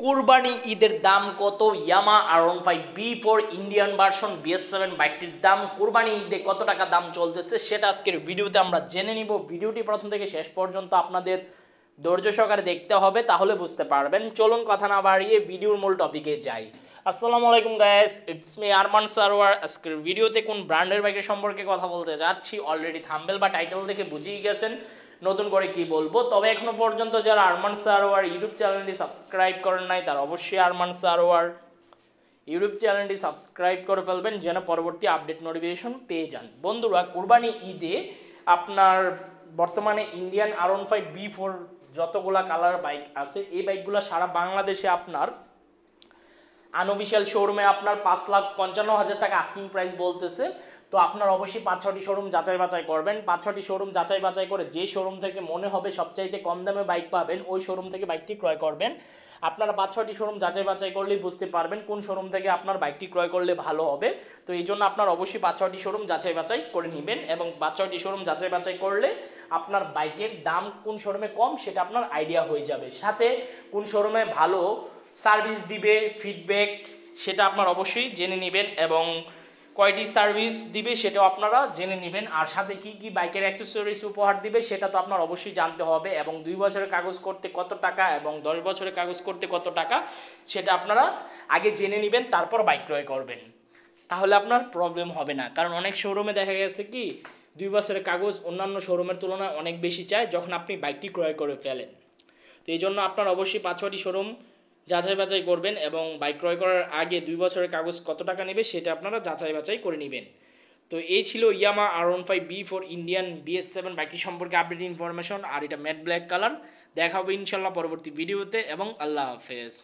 কুরবানি ঈদের দাম কত Yamaha R one five V four Indian version BS seven বাইকটির দাম কুরবানি ঈদে কত টাকা দাম চলতেছে সেটা আজকের ভিডিওতে আমরা জেনে নিব ভিডিওটি প্রথম থেকে শেষ পর্যন্ত আপনাদের ধৈর্য সহকারে দেখতে হবে তাহলে বুঝতে পারবেন চলুন কথা না বাড়িয়ে ভিডিওর মূল টপিকে যাই আসসালামু আলাইকুম guys it's me Arman Sarwar আজকের ভিডিওতে কোন ব্র্যান্ডের বাইকের সম্পর্কে কথা বলতে যাচ্ছি অলরেডি থাম্বেল বা টাইটেল দেখে বুঝিয়ে গেছেন নতুন করে কি বলবো তবে এখনো পর্যন্ত যারা আরমান সারোয়ার ইউটিউব চ্যানেলটি সাবস্ক্রাইব করেন নাই তারা অবশ্যই আরমান সারোয়ার ইউটিউব চ্যানেলটি সাবস্ক্রাইব করে ফেলবেন যেন পরবর্তী আপডেট নোটিফিকেশন পেয়ে যান বন্ধুরা কোরবানি ঈদে আপনার বর্তমানে Indian R one five V four যতগুলা কালার বাইক আছে এই বাইকগুলো সারা বাংলাদেশে আপনার আনঅফিসিয়াল শোরুমে আপনার পাঁচ লাখ পঞ্চান্ন হাজার টাকা আস্কিং প্রাইস বলতেছে তো আপনার অবশ্যই পাঁচ ছটি শোরুম যাচাই বাছাই করবেন পাঁচ ছটি শোরুম যাচাই বাছাই করে যে শোরুম থেকে মনে হবে সবচাইতে কম দামে বাইক পাবেন ওই শোরুম থেকে বাইকটি ক্রয় করবেন আপনারা পাঁচ ছটি শোরুম যাচাই বাছাই করলেই বুঝতে পারবেন কোন শোরুম থেকে আপনার বাইকটি ক্রয় করলে ভালো হবে তো এই জন্য আপনার অবশ্যই পাঁচ ছয়টি শোরুম যাচাই বাছাই করে নেবেন এবং পাঁচ ছয়টি শোরুম যাচাই বাছাই করলে আপনার বাইকের দাম কোন শোরুমে কম সেটা আপনার আইডিয়া হয়ে যাবে সাথে কোন শোরুমে ভালো সার্ভিস দিবে ফিডব্যাক সেটা আপনার অবশ্যই জেনে নেবেন এবং কয়টি সার্ভিস দিবে সেটাও আপনারা জেনে নেবেন আর সাথে কী কী বাইকের অ্যাক্সেসরিজ উপহার দিবে সেটা তো আপনার অবশ্যই জানতে হবে এবং দুই বছরের কাগজ করতে কত টাকা এবং দশ বছরের কাগজ করতে কত টাকা সেটা আপনারা আগে জেনে নেবেন তারপর বাইক ক্রয় করবেন তাহলে আপনার প্রবলেম হবে না কারণ অনেক শোরুমে দেখা গেছে কি দুই বছরের কাগজ অন্যান্য শোরুমের তুলনায় অনেক বেশি চায় যখন আপনি বাইকটি ক্রয় করে ফেলেন তো এই জন্য আপনার অবশ্যই পাঁচ ছয়টি শোরুম যাচাই বাছাই করবেন এবং বাইক ক্রয় করার আগে দুই বছরের কাগজ কত টাকা নেবে সেটা আপনারা যাচাই বাছাই করে নেবেন তো এই ছিল Yamaha R one five V four Indian BS seven বাইকটি সম্পর্কে আপডেট ইনফরমেশন আর এটা ম্যাট ব্ল্যাক কালার দেখা হবে ইনশাল্লাহ পরবর্তী ভিডিওতে এবং আল্লাহ হাফেজ